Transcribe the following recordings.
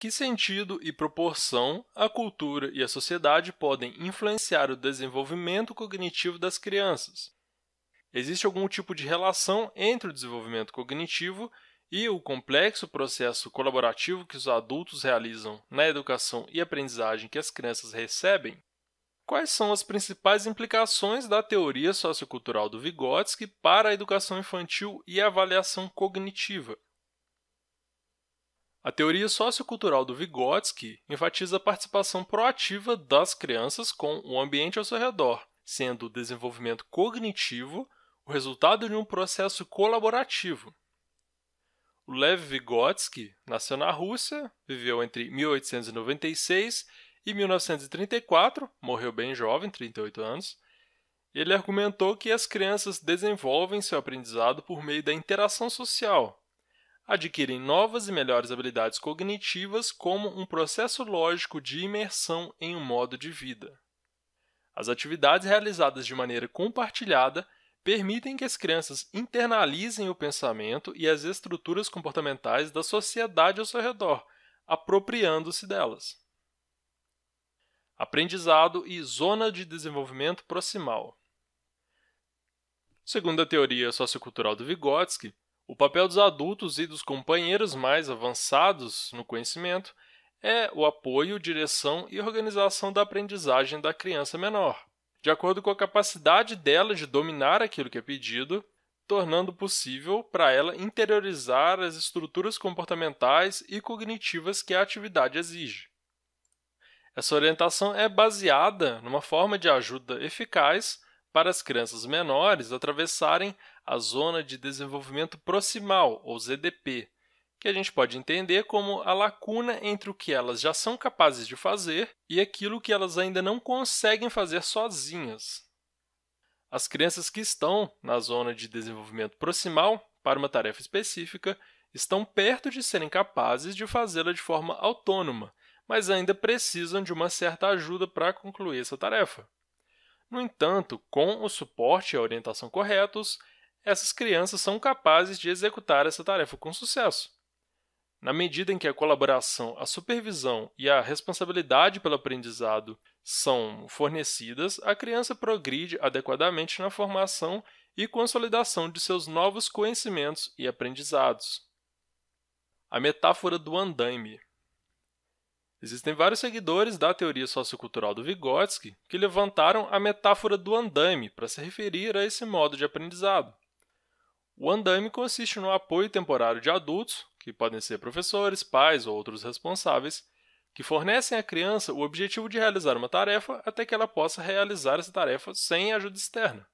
Que sentido e proporção a cultura e a sociedade podem influenciar o desenvolvimento cognitivo das crianças? Existe algum tipo de relação entre o desenvolvimento cognitivo e o complexo processo colaborativo que os adultos realizam na educação e aprendizagem que as crianças recebem? Quais são as principais implicações da teoria sociocultural do Vygotsky para a educação infantil e a avaliação cognitiva? A teoria sociocultural do Vygotsky enfatiza a participação proativa das crianças com o ambiente ao seu redor, sendo o desenvolvimento cognitivo o resultado de um processo colaborativo. O Lev Vygotsky nasceu na Rússia, viveu entre 1896 e 1934, morreu bem jovem, 38 anos. Ele argumentou que as crianças desenvolvem seu aprendizado por meio da interação social, adquirem novas e melhores habilidades cognitivas como um processo lógico de imersão em um modo de vida. As atividades realizadas de maneira compartilhada permitem que as crianças internalizem o pensamento e as estruturas comportamentais da sociedade ao seu redor, apropriando-se delas. Aprendizado e zona de desenvolvimento proximal. Segundo a teoria sociocultural do Vygotsky, o papel dos adultos e dos companheiros mais avançados no conhecimento é o apoio, direção e organização da aprendizagem da criança menor, de acordo com a capacidade dela de dominar aquilo que é pedido, tornando possível para ela interiorizar as estruturas comportamentais e cognitivas que a atividade exige. Essa orientação é baseada numa forma de ajuda eficaz para as crianças menores atravessarem a Zona de Desenvolvimento Proximal, ou ZDP, que a gente pode entender como a lacuna entre o que elas já são capazes de fazer e aquilo que elas ainda não conseguem fazer sozinhas. As crianças que estão na zona de desenvolvimento proximal para uma tarefa específica estão perto de serem capazes de fazê-la de forma autônoma, mas ainda precisam de uma certa ajuda para concluir essa tarefa. No entanto, com o suporte e a orientação corretos, essas crianças são capazes de executar essa tarefa com sucesso. Na medida em que a colaboração, a supervisão e a responsabilidade pelo aprendizado são fornecidas, a criança progride adequadamente na formação e consolidação de seus novos conhecimentos e aprendizados. A metáfora do andaime. Existem vários seguidores da teoria sociocultural do Vygotsky que levantaram a metáfora do andaime para se referir a esse modo de aprendizado. O andaime consiste no apoio temporário de adultos, que podem ser professores, pais ou outros responsáveis, que fornecem à criança o objetivo de realizar uma tarefa até que ela possa realizar essa tarefa sem ajuda externa.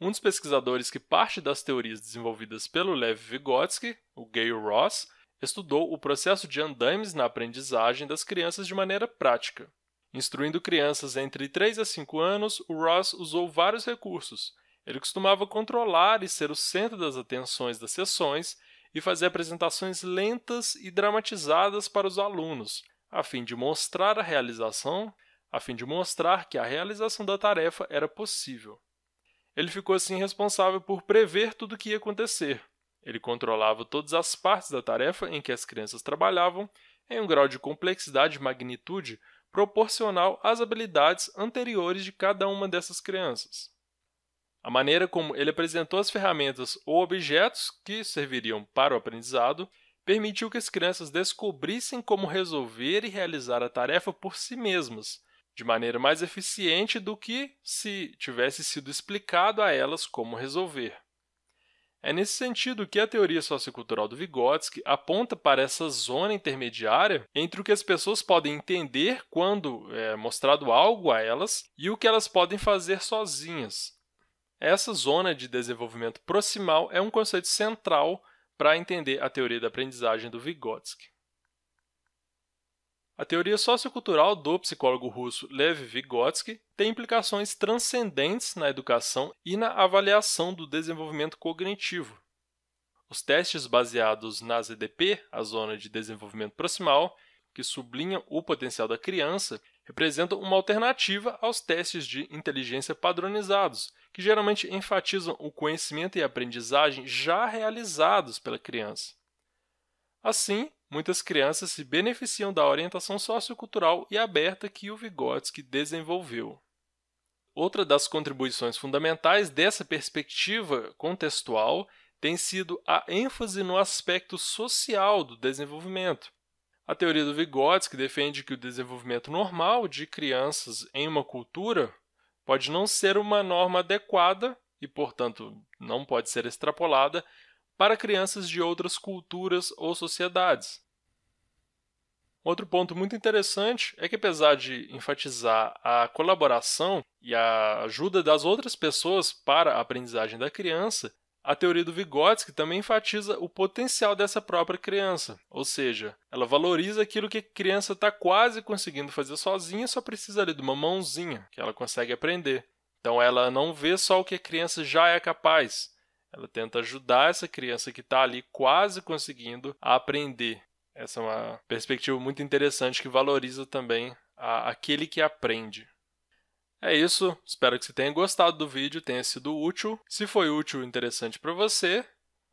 Um dos pesquisadores que parte das teorias desenvolvidas pelo Lev Vygotsky, o Gayle Ross, estudou o processo de andaimes na aprendizagem das crianças de maneira prática. Instruindo crianças entre 3 a 5 anos, o Ross usou vários recursos, ele costumava controlar e ser o centro das atenções das sessões e fazer apresentações lentas e dramatizadas para os alunos, a fim de mostrar a realização, a fim de mostrar que a realização da tarefa era possível. Ele ficou assim responsável por prever tudo o que ia acontecer. Ele controlava todas as partes da tarefa em que as crianças trabalhavam em um grau de complexidade e magnitude proporcional às habilidades anteriores de cada uma dessas crianças a maneira como ele apresentou as ferramentas ou objetos que serviriam para o aprendizado permitiu que as crianças descobrissem como resolver e realizar a tarefa por si mesmas, de maneira mais eficiente do que se tivesse sido explicado a elas como resolver. É nesse sentido que a teoria sociocultural do Vygotsky aponta para essa zona intermediária entre o que as pessoas podem entender quando é mostrado algo a elas e o que elas podem fazer sozinhas, essa zona de desenvolvimento proximal é um conceito central para entender a teoria da aprendizagem do Vygotsky. A teoria sociocultural do psicólogo russo Lev Vygotsky tem implicações transcendentes na educação e na avaliação do desenvolvimento cognitivo. Os testes baseados na ZDP, a zona de desenvolvimento proximal, que sublinham o potencial da criança, representam uma alternativa aos testes de inteligência padronizados, que geralmente enfatizam o conhecimento e aprendizagem já realizados pela criança. Assim, muitas crianças se beneficiam da orientação sociocultural e aberta que o Vygotsky desenvolveu. Outra das contribuições fundamentais dessa perspectiva contextual tem sido a ênfase no aspecto social do desenvolvimento. A teoria do Vygotsky defende que o desenvolvimento normal de crianças em uma cultura pode não ser uma norma adequada e, portanto, não pode ser extrapolada para crianças de outras culturas ou sociedades. Outro ponto muito interessante é que, apesar de enfatizar a colaboração e a ajuda das outras pessoas para a aprendizagem da criança, a teoria do Vygotsky também enfatiza o potencial dessa própria criança, ou seja, ela valoriza aquilo que a criança está quase conseguindo fazer sozinha, só precisa ali de uma mãozinha que ela consegue aprender. Então ela não vê só o que a criança já é capaz, ela tenta ajudar essa criança que está ali quase conseguindo a aprender. Essa é uma perspectiva muito interessante que valoriza também a, aquele que aprende. É isso, espero que você tenha gostado do vídeo, tenha sido útil. Se foi útil e interessante para você,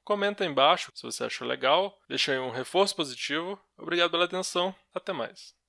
comenta aí embaixo se você achou legal, deixa aí um reforço positivo. Obrigado pela atenção, até mais.